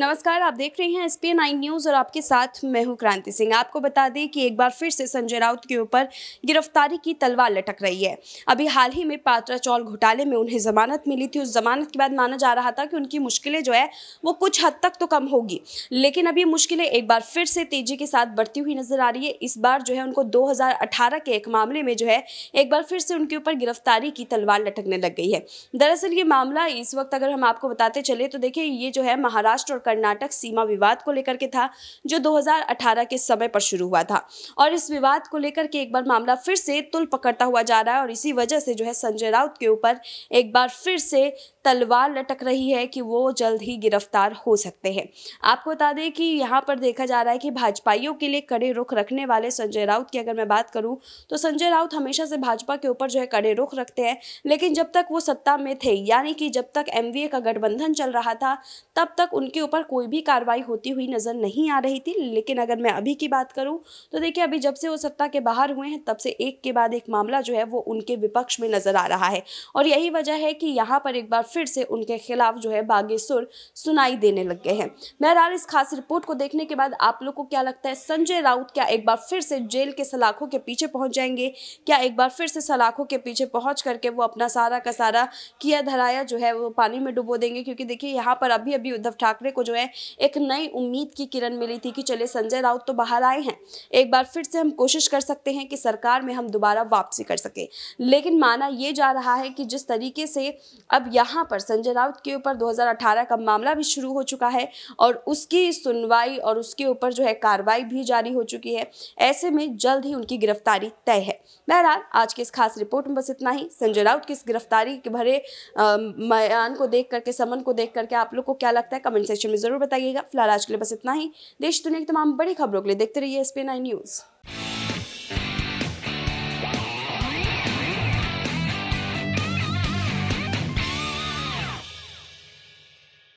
नमस्कार आप देख रहे हैं एस पी नाइन न्यूज और आपके साथ मैं हूं क्रांति सिंह आपको बता दें कि एक बार फिर से संजय राउत के ऊपर गिरफ्तारी की तलवार लटक रही है अभी हाल ही में पात्रा चौल घोटाले में उन्हें जमानत मिली थी उस जमानत के बाद माना जा रहा था कि उनकी मुश्किलें जो है वो कुछ हद तक तो कम होगी लेकिन अब ये मुश्किलें एक बार फिर से तेजी के साथ बढ़ती हुई नजर आ रही है इस बार जो है उनको दो के एक मामले में जो है एक बार फिर से उनके ऊपर गिरफ्तारी की तलवार लटकने लग गई है दरअसल ये मामला इस वक्त अगर हम आपको बताते चले तो देखिये ये जो है महाराष्ट्र और कर्नाटक सीमा विवाद को लेकर के था जो 2018 के समय पर शुरू हुआ था और इस विवाद को लेकर के एक बार मामला फिर से तुल पकड़ता हुआ जा रहा है और इसी वजह से जो है संजय राउत के ऊपर एक बार फिर से तलवार लटक रही है कि वो जल्द ही गिरफ्तार हो सकते हैं आपको बता दें कि यहाँ पर देखा जा रहा है कि भाजपाइयों के लिए कड़े रुख रखने वाले संजय राउत की अगर मैं बात करूँ तो संजय राउत हमेशा से भाजपा के ऊपर जो है कड़े रुख रखते हैं लेकिन जब तक वो सत्ता में थे यानी कि जब तक एम का गठबंधन चल रहा था तब तक उनके ऊपर पर कोई भी कार्रवाई होती हुई नज़र नहीं आ रही थी लेकिन अगर मैं अभी की बात करूं तो देखिए अभी जब से वो सत्ता के बाहर हुए हैं तब से एक के बाद एक मामला जो है वो उनके विपक्ष में नज़र आ रहा है और यही वजह है कि यहाँ पर एक बार फिर से उनके खिलाफ जो है बागेश्वर सुनाई देने लग गए हैं बहरहाल इस खास रिपोर्ट को देखने के बाद आप लोग को क्या लगता है संजय राउत क्या एक बार फिर से जेल के सलाखों के पीछे पहुँच जाएंगे क्या एक बार फिर से सलाखों के पीछे पहुँच करके वो अपना सारा का सारा किया धराया जो है वो पानी में डुबो देंगे क्योंकि देखिए यहाँ पर अभी अभी उद्धव ठाकरे को जो है एक नई उम्मीद की किरण मिली थी कि चले संजय राउत तो बाहर आए हैं एक बार फिर से हम कोशिश कर सकते हैं कि सरकार में हम दोबारा वापसी कर सकें लेकिन माना यह जा रहा है कि जिस तरीके से अब यहाँ पर संजय राउत के ऊपर 2018 का मामला भी शुरू हो चुका है और उसकी सुनवाई और उसके ऊपर जो है कार्रवाई भी जारी हो चुकी है ऐसे में जल्द ही उनकी गिरफ्तारी तय है बहरहाल आज की इस खास रिपोर्ट में बस इतना ही संजय राउत की इस गिरफ्तारी के भरे बयान को देख करके समन को देख करके आप लोग को क्या लगता है कमेंट सेक्शन में ज़रूर बताइएगा फिलहाल आज के लिए बस इतना ही देश दुनिया की तमाम बड़ी खबरों के लिए देखते रहिए एस न्यूज़